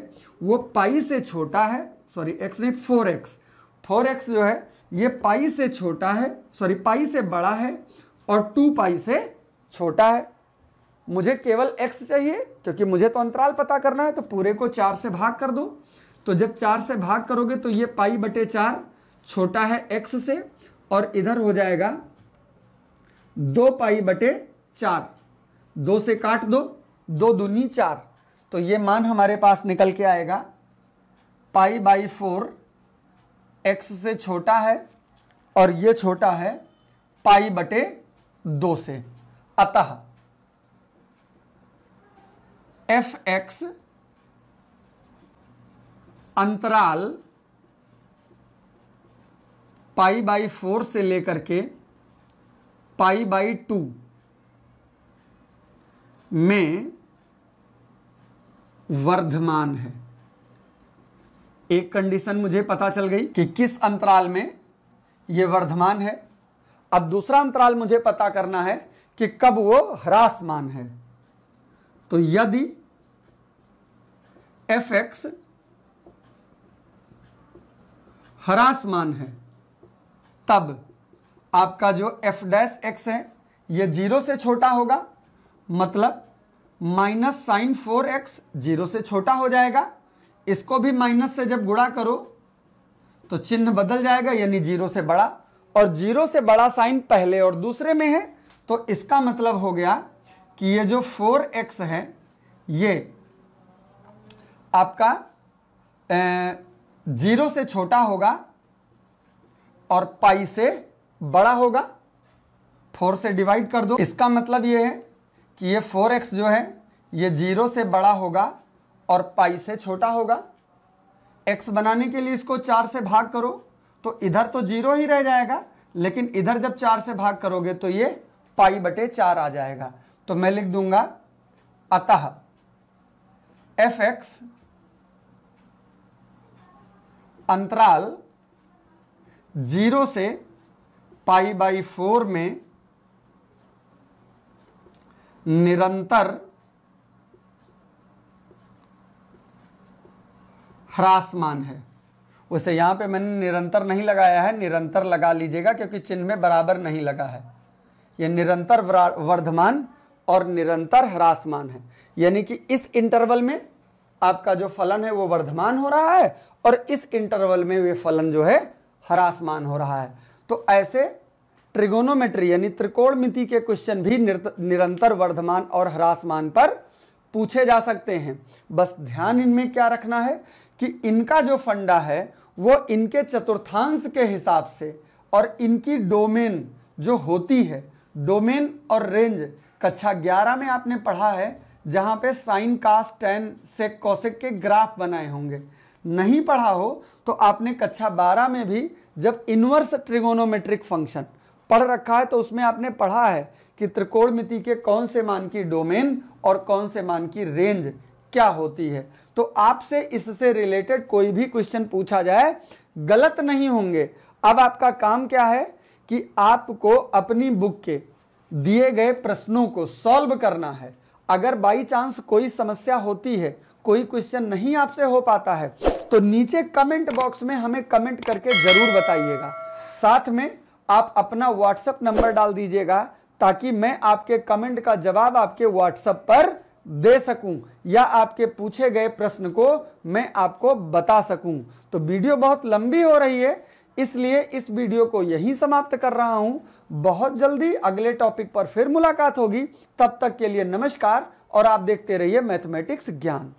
वो पाई से छोटा है सॉरी x नहीं फोर एक्स फोर एक्स जो है ये पाई से छोटा है सॉरी पाई से बड़ा है और टू पाई से छोटा है मुझे केवल x चाहिए क्योंकि मुझे तो अंतराल पता करना है तो पूरे को चार से भाग कर दो तो जब चार से भाग करोगे तो ये पाई बटे चार छोटा है x से और इधर हो जाएगा दो पाई बटे चार दो से काट दो दो दूनी चार तो ये मान हमारे पास निकल के आएगा पाई बाई फोर एक्स से छोटा है और ये छोटा है पाई बटे दो से अतः एफ एक्स अंतराल पाई बाई फोर से लेकर के पाई बाई टू में वर्धमान है एक कंडीशन मुझे पता चल गई कि किस अंतराल में यह वर्धमान है अब दूसरा अंतराल मुझे पता करना है कि कब वो ह्रासमान है तो यदि एफ एक्स हरासमान है तब आपका जो एफ डैश एक्स है ये जीरो से छोटा होगा मतलब minus sine four X zero से छोटा हो जाएगा इसको भी माइनस से जब गुणा करो तो चिन्ह बदल जाएगा यानी जीरो से बड़ा और जीरो से बड़ा साइन पहले और दूसरे में है तो इसका मतलब हो गया कि ये जो फोर एक्स है ये आपका ए, जीरो से छोटा होगा और पाई से बड़ा होगा फोर से डिवाइड कर दो इसका मतलब ये है कि ये फोर एक्स जो है ये जीरो से बड़ा होगा और पाई से छोटा होगा एक्स बनाने के लिए इसको चार से भाग करो तो इधर तो जीरो ही रह जाएगा लेकिन इधर जब चार से भाग करोगे तो ये पाई बटे चार आ जाएगा तो मैं लिख दूंगा अतः एफ एक्स अंतराल जीरो से पाई बाई फोर में निरंतर ह्रासमान है उसे यहां पे मैंने निरंतर नहीं लगाया है निरंतर लगा लीजिएगा क्योंकि चिन्ह में बराबर नहीं लगा है यह निरंतर वर्धमान और निरंतर ह्रासमान है यानी कि इस इंटरवल में आपका जो फलन है वो वर्धमान हो रहा है और इस इंटरवल में वे फलन जो है ह्रासमान हो रहा है तो ऐसे ट्रिगोनोमेट्री यानी त्रिकोणमिति के क्वेश्चन भी निरंतर वर्धमान और ह्रासमान पर पूछे जा सकते हैं बस ध्यान इनमें क्या रखना है कि इनका जो फंडा है वो इनके चतुर्थांश के हिसाब से और इनकी डोमेन जो होती है डोमेन और रेंज कक्षा ग्यारह में आपने पढ़ा है जहां पे साइन कास टेन से कौशिक के ग्राफ बनाए होंगे नहीं पढ़ा हो तो आपने कक्षा बारह में भी जब इनवर्स ट्रिगोनोमेट्रिक फंक्शन पढ़ रखा है तो उसमें आपने पढ़ा है कि त्रिकोणमिति के कौन से मान की डोमेन और कौन से मान की रेंज क्या होती है तो आपसे इससे रिलेटेड कोई भी क्वेश्चन पूछा जाए गलत नहीं होंगे अब आपका काम क्या है कि आपको अपनी बुक के दिए गए प्रश्नों को सॉल्व करना है अगर बाई चांस कोई समस्या होती है कोई क्वेश्चन नहीं आपसे हो पाता है तो नीचे कमेंट बॉक्स में हमें कमेंट करके जरूर बताइएगा साथ में आप अपना व्हाट्सएप नंबर डाल दीजिएगा ताकि मैं आपके कमेंट का जवाब आपके व्हाट्सएप पर दे सकूं या आपके पूछे गए प्रश्न को मैं आपको बता सकूं तो वीडियो बहुत लंबी हो रही है इसलिए इस वीडियो को यहीं समाप्त कर रहा हूं बहुत जल्दी अगले टॉपिक पर फिर मुलाकात होगी तब तक के लिए नमस्कार और आप देखते रहिए मैथमेटिक्स ज्ञान